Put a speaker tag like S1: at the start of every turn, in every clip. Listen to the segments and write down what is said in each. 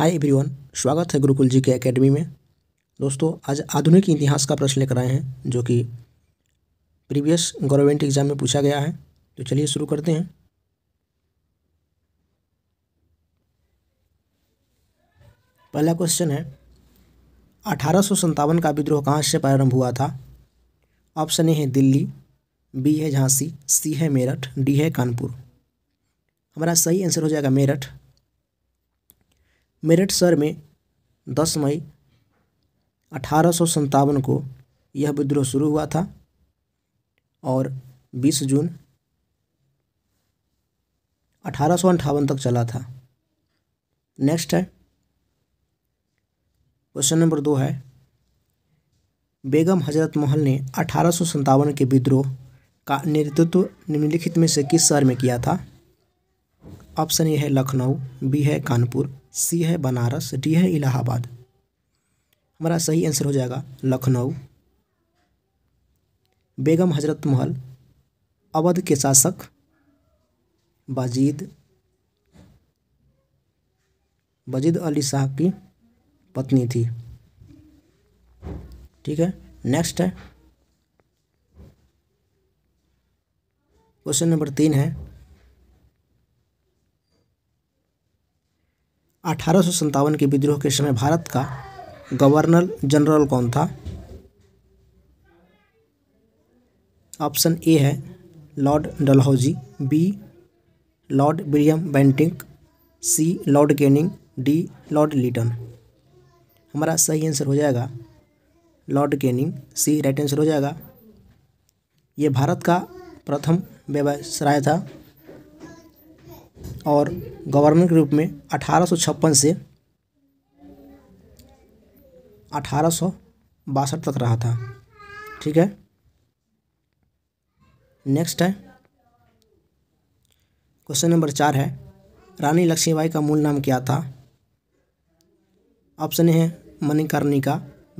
S1: hi everyone स्वागत है गुरुकुल जी के एकेडमी में दोस्तों आज आधुनिक इतिहास का प्रश्न लेकर आए हैं जो कि प्रीवियस गवर्नमेंट एग्ज़ाम में पूछा गया है तो चलिए शुरू करते हैं पहला क्वेश्चन है अठारह का विद्रोह कहाँ से प्रारंभ हुआ था ऑप्शन ए है दिल्ली बी है झांसी सी है मेरठ डी है कानपुर हमारा सही आंसर हो जाएगा मेरठ मेरठ शहर में दस मई अठारह को यह विद्रोह शुरू हुआ था और 20 जून अठारह तक चला था नेक्स्ट है क्वेश्चन नंबर दो है बेगम हजरत महल ने अठारह के विद्रोह का नेतृत्व निम्नलिखित में से किस शहर में किया था ऑप्शन ए है लखनऊ बी है कानपुर सी है बनारस डी है इलाहाबाद हमारा सही आंसर हो जाएगा लखनऊ बेगम हजरत महल अवध के शासक बजीद बजीद अली शाह की पत्नी थी ठीक है नेक्स्ट है क्वेश्चन नंबर तीन है अठारह के विद्रोह के समय भारत का गवर्नर जनरल कौन था ऑप्शन ए है lord Dalhousie B lord William Bentinck C lord Canning D lord Lytton हमारा सही आंसर हो जाएगा lord Canning C right answer हो जाएगा ये भारत का प्रथम व्यवसाय था और गवर्नमेंट के रूप में अठारह से अठारह तक रहा था ठीक है नेक्स्ट है क्वेश्चन नंबर चार है रानी लक्ष्मीबाई का मूल नाम क्या था ऑप्शन है Manikarnika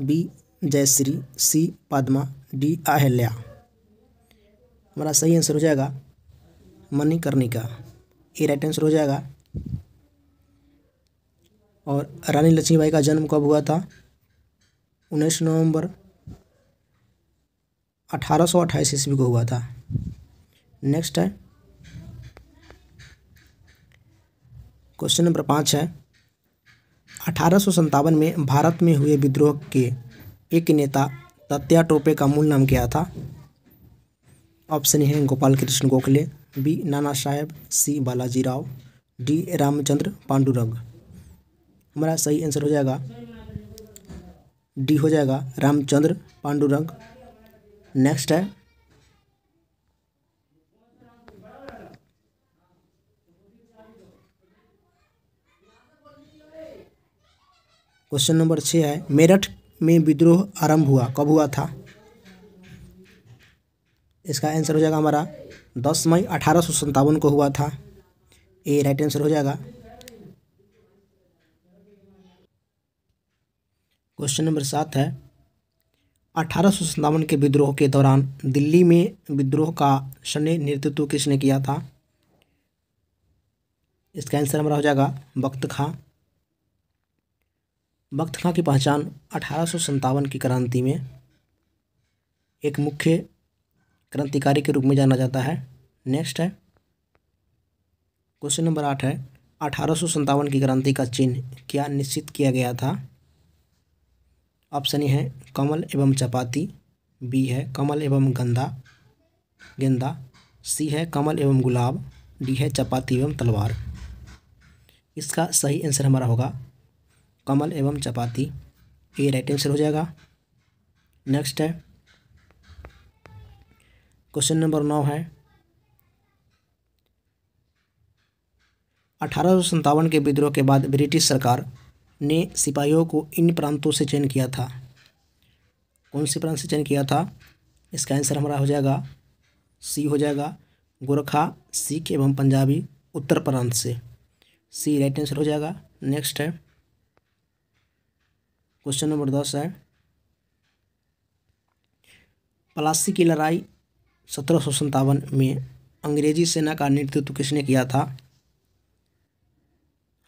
S1: B Jayashri C Padma D Ahalya हमारा सही आंसर हो जाएगा मणिकर्णिका ए राइट आंसर हो जाएगा और रानी लक्ष्मीबाई का जन्म कब हुआ था उन्नीस नवंबर अठारह सौ अट्ठाईस ईस्वी को हुआ था नेक्स्ट है क्वेश्चन नंबर पाँच है अठारह सौ में भारत में हुए विद्रोह के एक नेता दत्या टोपे का मूल नाम क्या था ऑप्शन है Gopal Krishna Gokhale B Nana Saheb C Balaji Rao D Ramchandra Pandurang हमारा सही आंसर हो जाएगा डी हो जाएगा रामचंद्र पांडुरंग नेक्स्ट है क्वेश्चन नंबर छः है मेरठ में विद्रोह आरंभ हुआ कब हुआ था इसका आंसर हो जाएगा हमारा दस मई अठारह को हुआ था ए राइट आंसर हो जाएगा क्वेश्चन नंबर सात है अठारह के विद्रोह के दौरान दिल्ली में विद्रोह का शनि नेतृत्व किसने किया था इसका आंसर हमारा हो जाएगा वक्त खां वक्त खां की पहचान अठारह की क्रांति में एक मुख्य क्रांतिकारी के रूप में जाना जाता है नेक्स्ट है क्वेश्चन नंबर आठ है अठारह की क्रांति का चिन्ह क्या निश्चित किया गया था ऑप्शन ए है कमल एवं चपाती बी है कमल एवं गंदा गेंदा सी है कमल एवं गुलाब डी है चपाती एवं तलवार इसका सही आंसर हमारा होगा कमल एवं चपाती ए राइट आंसर हो जाएगा नेक्स्ट है क्वेश्चन नंबर नौ है अठारह के विद्रोह के बाद ब्रिटिश सरकार ने सिपाहियों को इन प्रांतों से चयन किया था कौन से प्रांत से चयन किया था इसका आंसर हमारा हो जाएगा सी हो जाएगा गोरखा सिख एवं पंजाबी उत्तर प्रांत से सी राइट आंसर हो जाएगा नेक्स्ट है क्वेश्चन नंबर दस है पलासी की लड़ाई सत्रह में अंग्रेजी सेना का नेतृत्व किसने किया था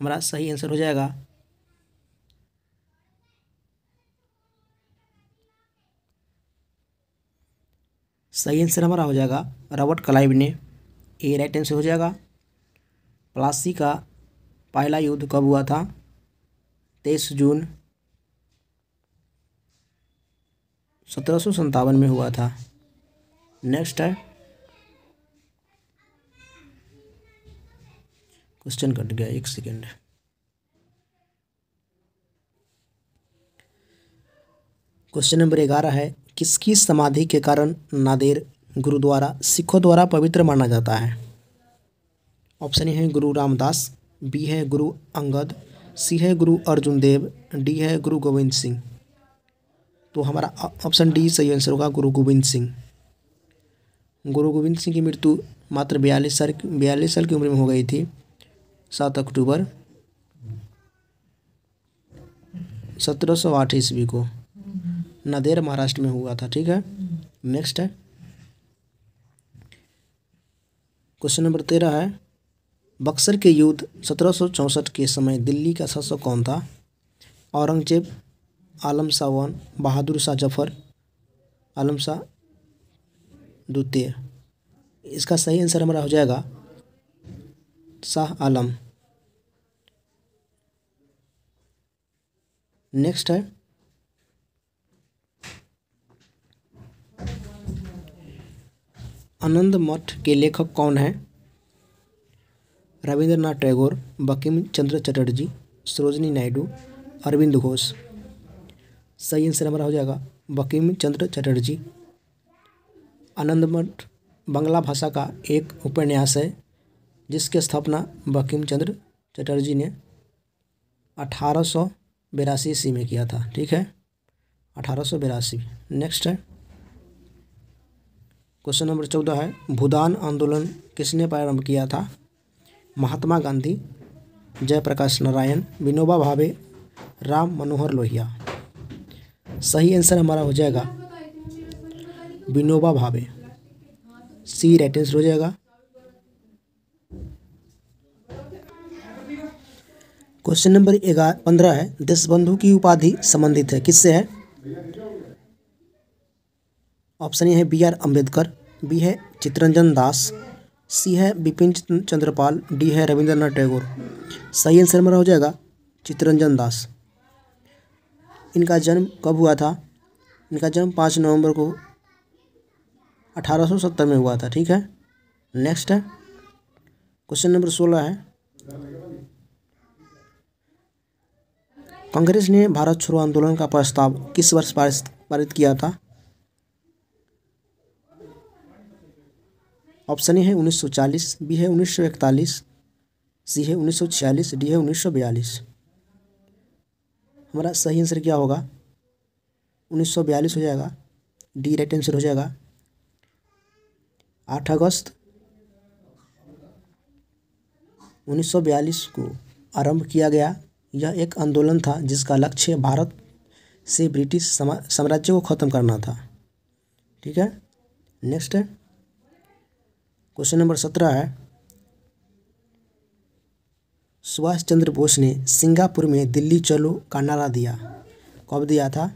S1: हमारा सही आंसर हो जाएगा सही आंसर हमारा हो जाएगा रॉबर्ट क्लाइव ने ए राइट आंसर हो जाएगा प्लासी का पहला युद्ध कब हुआ था तेईस जून सत्रह में हुआ था नेक्स्ट है क्वेश्चन कट गया एक सेकेंड क्वेश्चन नंबर ग्यारह है किसकी समाधि के कारण नादेर गुरुद्वारा सिखों द्वारा पवित्र माना जाता है ऑप्शन ए है गुरु रामदास बी है गुरु अंगद सी है गुरु अर्जुन देव डी है गुरु गोविंद सिंह तो हमारा ऑप्शन डी सही आंसर होगा गुरु गोविंद सिंह गुरु गोविंद सिंह की मृत्यु मात्र बयालीस साल बयालीस साल की उम्र में हो गई थी सात अक्टूबर सत्रह सौ आठ ईस्वी को नदेर महाराष्ट्र में हुआ था ठीक है नेक्स्ट है क्वेश्चन नंबर तेरह है बक्सर के युद्ध सत्रह सौ के समय दिल्ली का शासक कौन था औरंगजेब आलम शाह वन बहादुर शाह जफर आलम शाह द्वितीय इसका सही आंसर हमारा हो जाएगा शाह आलम नेक्स्ट है आनंद मठ के लेखक कौन है रविंद्रनाथ टैगोर बकीम चंद्र चटर्जी सरोजनी नायडू अरविंद घोष सही आंसर हमारा हो जाएगा बकीम चंद्र चटर्जी आनंद मठ बांग्ला भाषा का एक उपन्यास है जिसकी स्थापना बकीम चंद्र चटर्जी ने अठारह सौ बिरासी ईस्वी में किया था ठीक है अठारह सौ बिरासी नेक्स्ट है क्वेश्चन नंबर चौदह है भूदान आंदोलन किसने प्रारंभ किया था महात्मा गांधी जयप्रकाश नारायण विनोबा भावे राम मनोहर लोहिया सही आंसर हमारा हो जाएगा विनोबा भावे सी राइट आंसर हो जाएगा क्वेश्चन नंबर ग्यारह पंद्रह है देशबंधु की उपाधि संबंधित है किससे है ऑप्शन ए है बी आर अम्बेडकर बी है चित्रंजन दास सी है बिपिन चंद्रपाल डी है रविंद्रनाथ टैगोर सही आंसर मेरा हो जाएगा चित्रंजन दास इनका जन्म कब हुआ था इनका जन्म पाँच नवंबर को 1870 में हुआ था ठीक है नेक्स्ट है क्वेश्चन नंबर सोलह है कांग्रेस ने भारत छोड़ो आंदोलन का प्रस्ताव किस वर्ष पारित किया था ऑप्शन ए है 1940 बी है 1941 सी है 1946 डी है 1942 हमारा सही आंसर क्या होगा 1942 हो जाएगा डी राइट आंसर हो जाएगा आठ अगस्त उन्नीस को आरंभ किया गया यह एक आंदोलन था जिसका लक्ष्य भारत से ब्रिटिश साम्राज्य को ख़त्म करना था ठीक है नेक्स्ट है क्वेश्चन नंबर सत्रह है सुभाष चंद्र बोस ने सिंगापुर में दिल्ली चलो का नारा दिया कब दिया था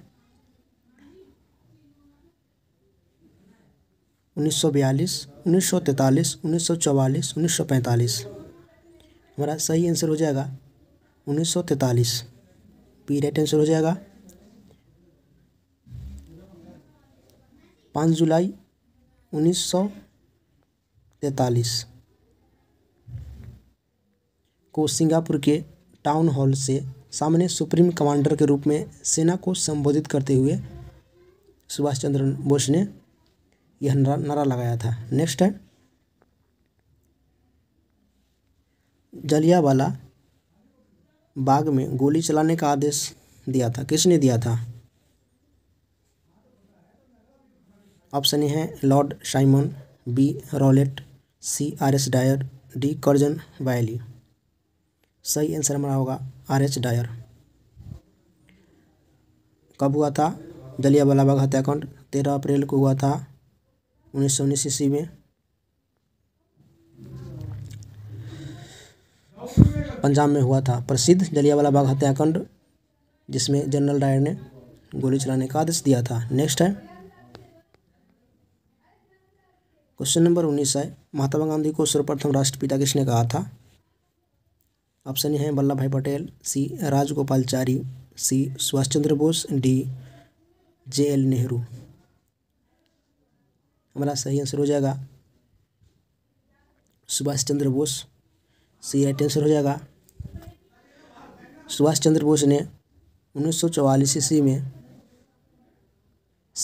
S1: 1942, 1943, 1944, हमारा सही आंसर हो जाएगा 1943 पी राइट आंसर हो जाएगा पाँच जुलाई 1943 को सिंगापुर के टाउन हॉल से सामने सुप्रीम कमांडर के रूप में सेना को संबोधित करते हुए सुभाष चंद्र बोस ने यह नारा लगाया था नेक्स्ट है जलियावाला बाग में गोली चलाने का आदेश दिया था किसने दिया था ऑप्शन ये है lord Simon B Rowlatt C R S Dyer D Curzon Wyllie सही आंसर हमारा होगा आर एच डायर कब हुआ था जलियावाला बाग हत्याकांड तेरह अप्रैल को हुआ था उन्नीस सौ उन्नीस में पंजाब में हुआ था प्रसिद्ध जलियावाला बाग हत्याकांड जिसमें जनरल डायर ने गोली चलाने का आदेश दिया था नेक्स्ट है क्वेश्चन नंबर उन्नीस है महात्मा गांधी को सर्वप्रथम राष्ट्रपिता किसने कहा था ऑप्शन हैं Vallabh Bhai Patel C Rajagopalachari C Subhash Chandra Bose D J L Nehru हमारा सही आंसर हो जाएगा सुभाष चंद्र बोस सही राइट आंसर हो जाएगा सुभाष चंद्र बोस ने उन्नीस सौ ईस्वी में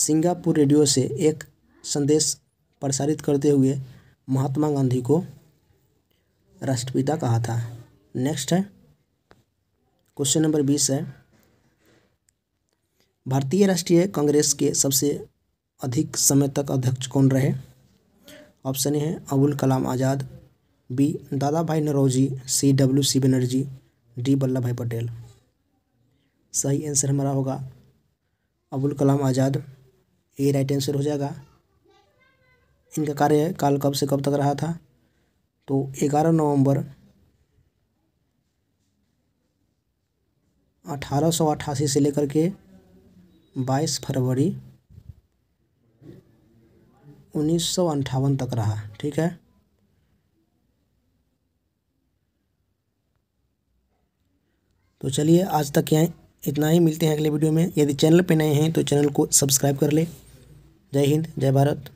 S1: सिंगापुर रेडियो से एक संदेश प्रसारित करते हुए महात्मा गांधी को राष्ट्रपिता कहा था नेक्स्ट है क्वेश्चन नंबर बीस है भारतीय राष्ट्रीय कांग्रेस के सबसे अधिक समय तक अध्यक्ष कौन रहे ऑप्शन ए है अबुल कलाम आज़ाद B Dada Bhai Naoroji C W C Banerjee D Vallabh Bhai Patel सही आंसर हमारा होगा Abul Kalam Azad A right answer हो जाएगा इनका कार्यकाल कब से कब तक रहा था तो ग्यारह नवंबर अठारह से लेकर के 22 फरवरी उन्नीस तक रहा ठीक है तो चलिए आज तक यहाँ इतना ही मिलते हैं अगले वीडियो में यदि चैनल पर नए हैं तो चैनल को सब्सक्राइब कर ले जय हिंद जय भारत